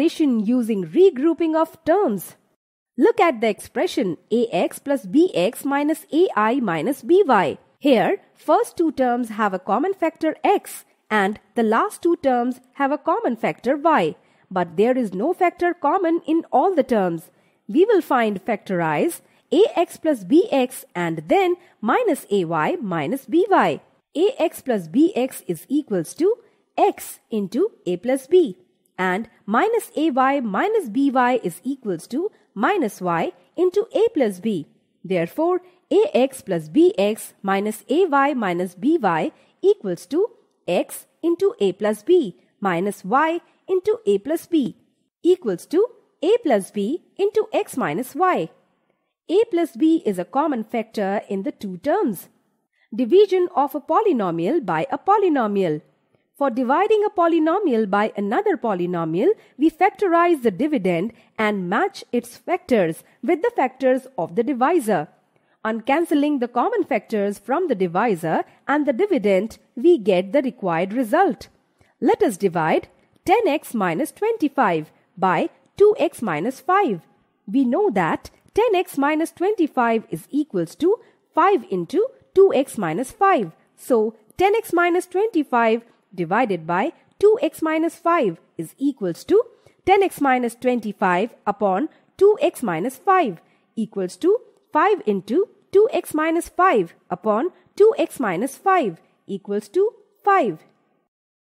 using regrouping of terms. Look at the expression ax plus bx minus ai minus by. Here, first two terms have a common factor x and the last two terms have a common factor y. But there is no factor common in all the terms. We will find factorize ax plus bx and then minus ay minus by. ax plus bx is equals to x into a plus b and minus ay minus by is equals to minus y into a plus b. Therefore, ax plus bx minus ay minus by equals to x into a plus b minus y into a plus b equals to a plus b into x minus y. a plus b is a common factor in the two terms. Division of a polynomial by a polynomial. For dividing a polynomial by another polynomial, we factorize the dividend and match its factors with the factors of the divisor. On cancelling the common factors from the divisor and the dividend, we get the required result. Let us divide 10x minus 25 by 2x minus 5. We know that 10x minus 25 is equals to 5 into 2x minus 5. So 10x minus 25 divided by 2x minus 5 is equals to 10x minus 25 upon 2x minus 5 equals to 5 into 2x minus 5 upon 2x minus 5 equals to 5